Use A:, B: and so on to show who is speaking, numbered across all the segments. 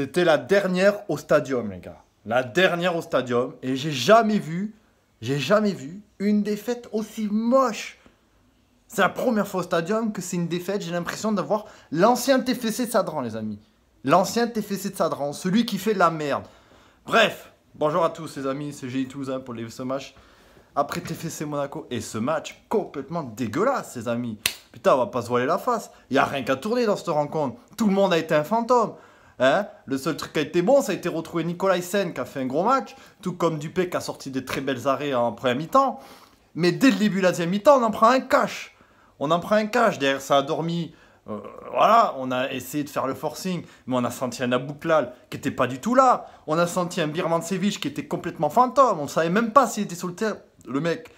A: C'était la dernière au stadium, les gars. La dernière au stadium. Et j'ai jamais vu, j'ai jamais vu une défaite aussi moche. C'est la première fois au stadium que c'est une défaite. J'ai l'impression d'avoir l'ancien TFC de Sadran, les amis. L'ancien TFC de Sadran, celui qui fait de la merde. Bref, bonjour à tous les amis, c'est G Toulousain pour les ce match. Après TFC Monaco et ce match complètement dégueulasse, les amis. Putain, on va pas se voiler la face. Il y a rien qu'à tourner dans cette rencontre. Tout le monde a été un fantôme. Hein? le seul truc qui a été bon, ça a été retrouver Nicolas Sen qui a fait un gros match, tout comme Dupé qui a sorti des très belles arrêts en première mi-temps. Mais dès le début de la deuxième mi-temps, on en prend un cash. On en prend un cash. Derrière, ça a dormi. Euh, voilà, on a essayé de faire le forcing, mais on a senti un Abouklal qui n'était pas du tout là. On a senti un Birmansevich qui était complètement fantôme. On ne savait même pas s'il était sur le terrain, le mec.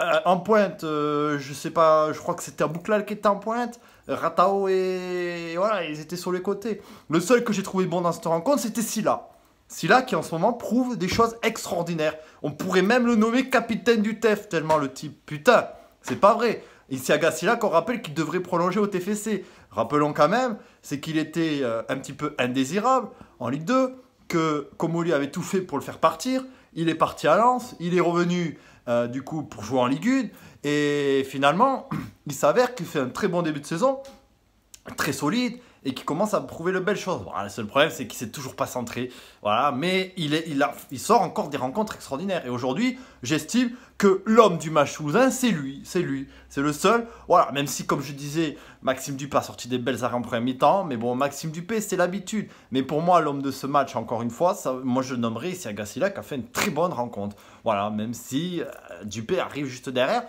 A: Euh, en pointe, euh, je sais pas, je crois que c'était Abouklal qui était en pointe. Ratao et... Voilà, ils étaient sur les côtés. Le seul que j'ai trouvé bon dans cette rencontre, c'était Silla. Silla qui en ce moment prouve des choses extraordinaires. On pourrait même le nommer capitaine du TEF, tellement le type. Putain, c'est pas vrai. Ici Silla qu'on rappelle qu'il devrait prolonger au TFC. Rappelons quand même, c'est qu'il était euh, un petit peu indésirable en Ligue 2, que Komoli avait tout fait pour le faire partir. Il est parti à Lens, il est revenu euh, du coup pour jouer en Ligue 1. Et finalement, il s'avère qu'il fait un très bon début de saison, très solide et qui commence à prouver le belles choses. le seul problème, c'est qu'il s'est toujours pas centré. Voilà, mais il, est, il, il sort encore des rencontres extraordinaires. Et aujourd'hui, j'estime que l'homme du match Toulousain, c'est lui, c'est lui, c'est le seul. Voilà, même si, comme je disais, Maxime Dupé a sorti des belles arrêts en première mi-temps, mais bon, Maxime Dupé, c'est l'habitude. Mais pour moi, l'homme de ce match, encore une fois, ça, moi je nommerais ici Agassila qui a fait une très bonne rencontre. Voilà, même si euh, Dupé arrive juste derrière.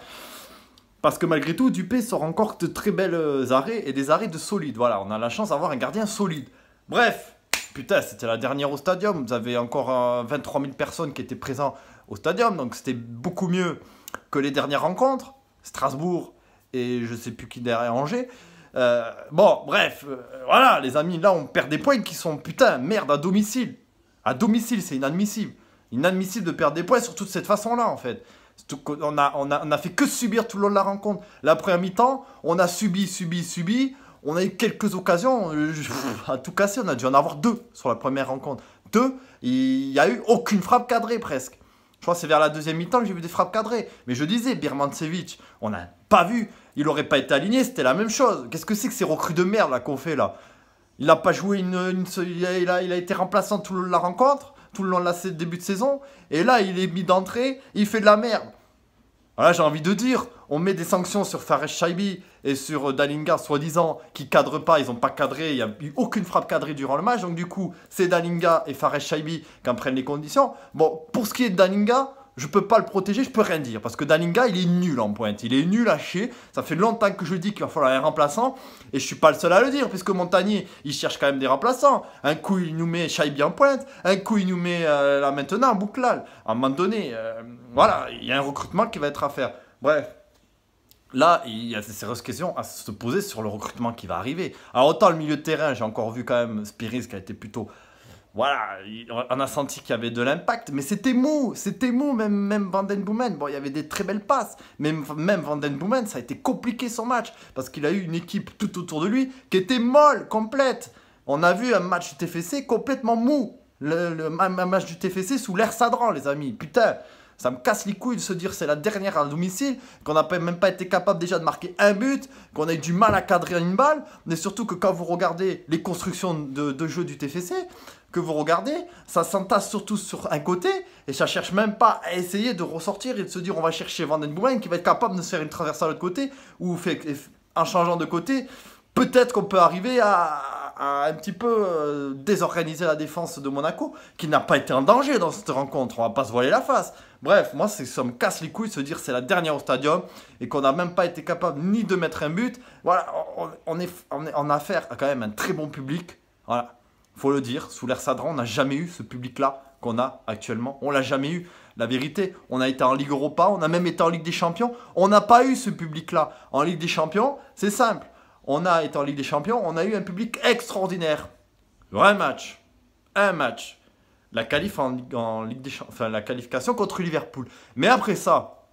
A: Parce que malgré tout, Dupé sort encore de très belles euh, arrêts et des arrêts de solide. Voilà, on a la chance d'avoir un gardien solide. Bref, putain, c'était la dernière au stadium. Vous avez encore 23 euh, 000 personnes qui étaient présentes au stadium. Donc c'était beaucoup mieux que les dernières rencontres. Strasbourg et je sais plus qui derrière Angers. Euh, bon, bref, voilà, les amis, là on perd des points qui sont putain, merde, à domicile. À domicile, c'est inadmissible. Inadmissible de perdre des points sur toute cette façon-là, en fait. On n'a a, fait que subir tout le long de la rencontre. La première mi-temps, on a subi, subi, subi. On a eu quelques occasions. Euh, à tout casser, on a dû en avoir deux sur la première rencontre. Deux, il n'y a eu aucune frappe cadrée presque. Je crois que c'est vers la deuxième mi-temps que j'ai vu des frappes cadrées. Mais je disais, Birmancevic, on n'a pas vu. Il n'aurait pas été aligné, c'était la même chose. Qu'est-ce que c'est que ces recrues de merde qu'on fait là Il n'a pas joué une, il, a, il, a, tout le été remplaçant tout la rencontre tout le long de la début de saison. Et là, il est mis d'entrée, il fait de la merde. Voilà, j'ai envie de dire, on met des sanctions sur Fares Shaibi et sur euh, Dalinga, soi-disant, qui cadrent pas, ils n'ont pas cadré, il n'y a eu aucune frappe cadrée durant le match. Donc du coup, c'est Dalinga et Fares Shaibi qui en prennent les conditions. Bon, pour ce qui est de Dalinga, je peux pas le protéger, je peux rien dire. Parce que Dalinga, il est nul en pointe. Il est nul à chier. Ça fait longtemps que je dis qu'il va falloir un remplaçant. Et je suis pas le seul à le dire, puisque Montagnier, il cherche quand même des remplaçants. Un coup, il nous met Chaibi en pointe. Un coup, il nous met euh, là maintenant, Bouclal. À un moment donné, euh, voilà, il y a un recrutement qui va être à faire. Bref. Là, il y a des sérieuses questions à se poser sur le recrutement qui va arriver. Alors, autant le milieu de terrain, j'ai encore vu quand même Spiris qui a été plutôt voilà, on a senti qu'il y avait de l'impact, mais c'était mou, c'était mou, même, même Van Den Boomen. Bon, il y avait des très belles passes, mais même Van Den Boomen, ça a été compliqué son match, parce qu'il a eu une équipe tout autour de lui qui était molle, complète. On a vu un match du TFC complètement mou, le, un match du TFC sous l'air Sadran, les amis, putain. Ça me casse les couilles de se dire c'est la dernière à domicile, qu'on n'a même pas été capable déjà de marquer un but, qu'on a eu du mal à cadrer une balle, mais surtout que quand vous regardez les constructions de, jeu du TFC, que vous regardez, ça s'entasse surtout sur un côté et ça cherche même pas à essayer de ressortir et de se dire on va chercher Van den qui va être capable de se faire une traversée à l'autre côté ou fait, en changeant de côté, peut-être qu'on peut arriver à, un petit peu euh, désorganiser la défense de Monaco, qui n'a pas été en danger dans cette rencontre, on va pas se voiler la face. Bref, moi, ça me casse les couilles de se dire c'est la dernière au stadium et qu'on n'a même pas été capable ni de mettre un but. Voilà, on, est, est, affaire à quand même un très bon public. Voilà, faut le dire, sous l'air Sadran, on n'a jamais eu ce public-là qu'on a actuellement. On l'a jamais eu. La vérité, on a été en Ligue Europa, on a même été en Ligue des Champions. On n'a pas eu ce public-là. En Ligue des Champions, c'est simple on a été en Ligue des Champions, on a eu un public extraordinaire. Un match. Un match. La, qualification contre Liverpool. Mais après ça,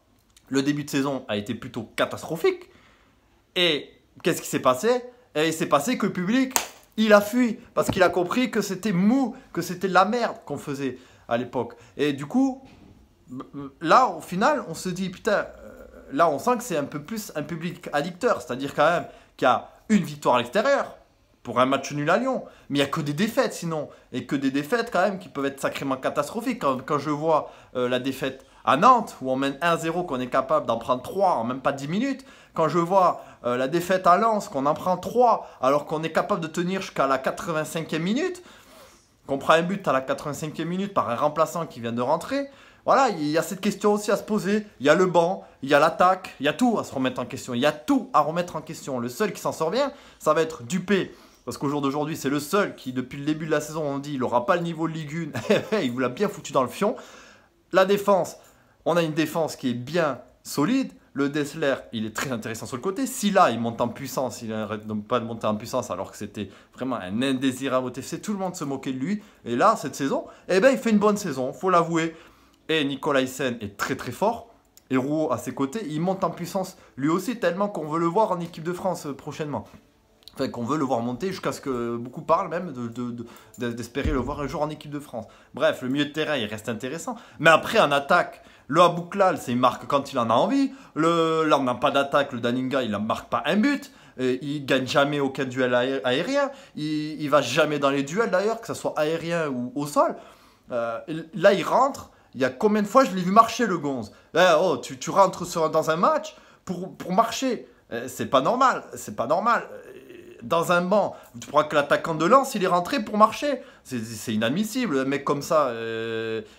A: le début de saison a été plutôt catastrophique. Et qu'est-ce qui s'est passé Et eh, il s'est passé que le public, il a fui. Parce qu'il a compris que c'était mou, que c'était la merde qu'on faisait à l'époque. Et du coup, là, au final, on se dit, putain, euh, là, on sent que c'est un peu plus un public addicteur. C'est-à-dire quand même, y a une victoire à l'extérieur pour un match nul à Lyon. Mais il n'y a que des défaites sinon. Et que des défaites quand même qui peuvent être sacrément catastrophiques. Quand, je vois euh, la défaite à Nantes, où on mène 1-0, qu'on est capable d'en prendre 3 en même pas 10 minutes. Quand je vois euh, la défaite à Lens, qu'on en prend 3 alors qu'on est capable de tenir jusqu'à la 85e minute. Qu'on prend un but à la 85e minute par un remplaçant qui vient de rentrer. Voilà, il y a cette question aussi à se poser. Il y a le banc, il y a l'attaque, il y a tout à se remettre en question. Il y a tout à remettre en question. Le seul qui s'en sort bien, ça va être Dupé. Parce qu'au jour d'aujourd'hui, c'est le seul qui, depuis le début de la saison, on dit il n'aura pas le niveau de Ligue 1. Eh, eh, il vous l'a bien foutu dans le fion. La défense, on a une défense qui est bien solide. Le Dessler, il est très intéressant sur le côté. Si là, il monte en puissance, il n'arrête pas de monter en puissance alors que c'était vraiment un indésirable au TFC, tout le monde se moquait de lui. Et là, cette saison, eh ben, il fait une bonne saison, faut l'avouer et Nicolaisen est très très fort. Et Rouault à ses côtés, il monte en puissance lui aussi tellement qu'on veut le voir en équipe de France euh, prochainement. Enfin, qu'on veut le voir monter jusqu'à ce que beaucoup parlent même d'espérer de, le voir un jour en équipe de France. Bref, le milieu de terrain, il reste intéressant. Mais après, en attaque, le Abouklal, c'est il marque quand il en a envie. Le, là, on n'a pas d'attaque. Le Daninga, il ne marque pas un but. Et il gagne jamais aucun duel aérien. Il, il va jamais dans les duels d'ailleurs, que ce soit aérien ou au sol. Euh, là, il rentre. Il y a combien de fois je l'ai vu marcher le gonze eh, oh, tu, tu rentres dans un match pour, marcher. Eh, c'est pas normal, c'est pas normal. Eh, dans un banc, tu crois que l'attaquant de lance il est rentré pour marcher. C'est inadmissible, un mec comme ça.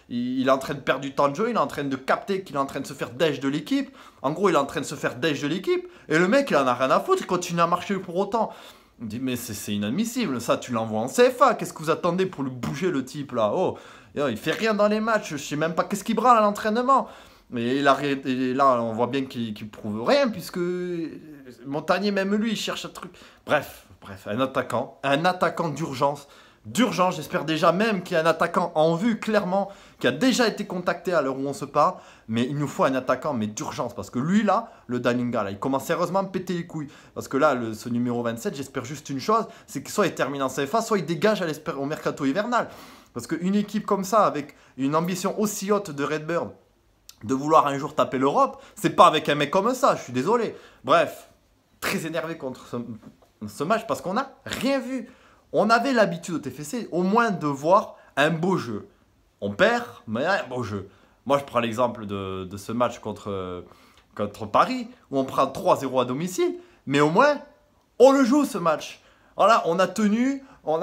A: il, est en train de perdre du temps de jeu, il est en train de capter qu'il est en train de se faire déj de l'équipe. En gros, il est en train de se faire déj de l'équipe. Et le mec, il en a rien à foutre, il continue à marcher pour autant. On dit, mais c'est inadmissible, ça, tu l'envoies en CFA, qu'est-ce que vous attendez pour le bouger le type là oh, euh, il fait rien dans les matchs, je sais même pas qu'est-ce qu'il branle à l'entraînement. Mais là, là, on voit bien qu'il prouve rien, puisque euh, Montagnier, même lui, il cherche un truc. Bref, bref, un attaquant, un attaquant d'urgence, d'urgence, j'espère déjà même qu'il y a un attaquant en vue, clairement, qui a déjà été contacté à l'heure où on se parle, mais il nous faut un attaquant, mais d'urgence, parce que lui, là, le Daninga, il commence sérieusement à me péter les couilles, parce que là, ce numéro 27, j'espère juste une chose, c'est que soit il termine en CFA, soit il dégage à au mercato hivernal. Parce qu'une équipe comme ça, avec une ambition aussi haute de Red Redbird, de vouloir un jour taper l'Europe, c'est pas avec un mec comme ça, je suis désolé. Bref, très énervé contre ce, match parce qu'on n'a rien vu. On avait l'habitude au TFC au moins de voir un beau jeu. On perd, mais un beau jeu. Moi, je prends l'exemple de, ce match contre, contre Paris, où on prend 3-0 à domicile, mais au moins, on le joue ce match. Voilà, on a tenu, bon,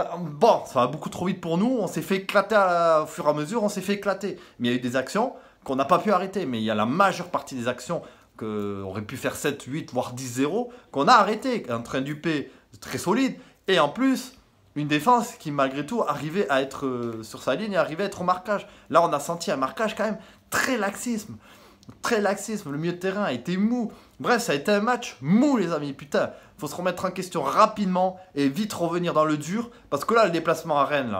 A: ça va beaucoup trop vite pour nous. On s'est fait éclater au fur et à mesure. On s'est fait éclater. Mais il y a eu des actions qu'on n'a pas pu arrêter. Mais il y a la majeure partie des actions qu'on aurait pu faire 7, 8, voire 10-0 qu'on a arrêté. Un train du P très solide. Et en plus, une défense qui malgré tout arrivait à être euh, sur sa ligne et arrivait à être au marquage. Là, on a senti un marquage quand même très laxisme. Très laxisme. Le milieu de terrain a été mou. Bref, ça a été un match mou, les amis. Putain, faut se remettre en question rapidement et vite revenir dans le dur. Parce que là, le déplacement à Rennes,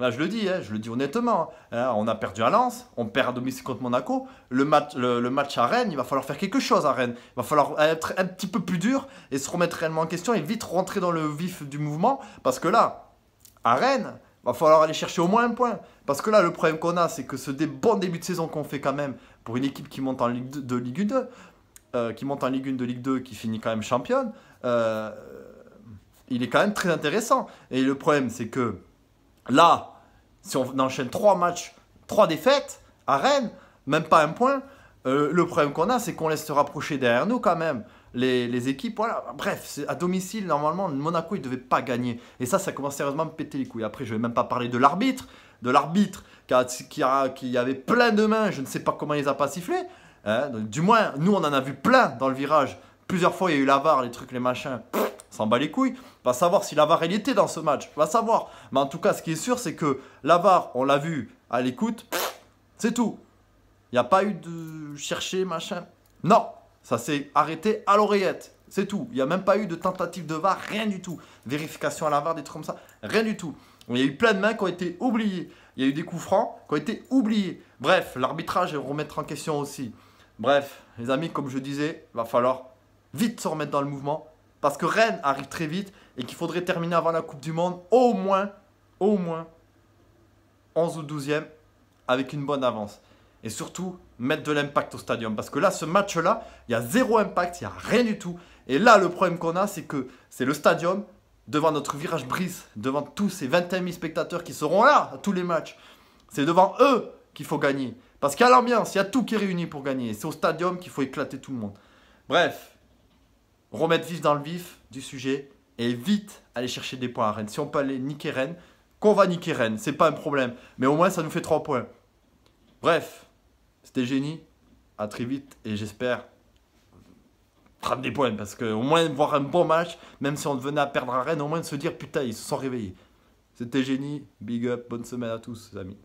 A: là, je le dis, hein, je le dis honnêtement. Hein. Hein, on a perdu à Lens, on perd à domicile contre Monaco. Le match, le, match à Rennes, il va falloir faire quelque chose à Rennes. Il va falloir être un petit peu plus dur et se remettre réellement en question et vite rentrer dans le vif du mouvement. Parce que là, à Rennes, il va falloir aller chercher au moins un point. Parce que là, le problème qu'on a, c'est que ce des bons début de saison qu'on fait quand même pour une équipe qui monte en Ligue Ligue 2, euh, qui monte en Ligue 1 de Ligue 2, qui finit quand même championne, euh, il est quand même très intéressant. Et le problème, c'est que là, si on enchaîne trois matchs, trois défaites à Rennes, même pas un point, euh, le problème qu'on a, c'est qu'on laisse se rapprocher derrière nous quand même. Les, équipes, voilà, bref, à domicile, normalement, Monaco, il ne devait pas gagner. Et ça, ça commence sérieusement à me péter les couilles. Après, je ne vais même pas parler de l'arbitre, de l'arbitre qui, avait plein de mains, je ne sais pas comment il les a pas sifflées. Hein, du moins, nous, on en a vu plein dans le virage. Plusieurs fois, il y a eu l'avare, les trucs, les machins. s'en bat les couilles. Va savoir si l'avare, elle était dans ce match. Va savoir. Mais en tout cas, ce qui est sûr, c'est que l'avare, on l'a vu à l'écoute. C'est tout. Il n'y a pas eu de chercher, machin. Non, ça s'est arrêté à l'oreillette. C'est tout. Il n'y a même pas eu de tentative de VAR, rien du tout. Vérification à la VAR, des trucs comme ça, rien du tout. Il y a eu plein de mains qui ont été oubliées. Il y a eu des coups francs qui ont été oubliés. Bref, l'arbitrage est remettre en question aussi. Bref, les amis, comme je disais, il va falloir vite se remettre dans le mouvement. Parce que Rennes arrive très vite et qu'il faudrait terminer avant la Coupe du Monde au moins, au moins 11 ou 12e avec une bonne avance. Et surtout, mettre de l'impact au stadium. Parce que là, ce match-là, il y a zéro impact, il n'y a rien du tout. Et là, le problème qu'on a, c'est que c'est le stadium devant notre virage brise, devant tous ces 21 000 spectateurs qui seront là à tous les matchs. C'est devant eux qu'il faut gagner. Parce qu'il l'ambiance, il y a tout qui est réuni pour gagner. C'est au stadium qu'il faut éclater tout le monde. Bref, remettre vif dans le vif du sujet et vite aller chercher des points à Rennes. Si on peut aller niquer Rennes, qu'on va niquer Rennes, c'est pas un problème. Mais au moins, ça nous fait 3 points. Bref, c'était génie. À très vite et j'espère prendre des points parce que au moins voir un bon match, même si on venait à perdre à Rennes, au moins de se dire putain, ils se sont réveillés. C'était génie. Big up, bonne semaine à tous, amis.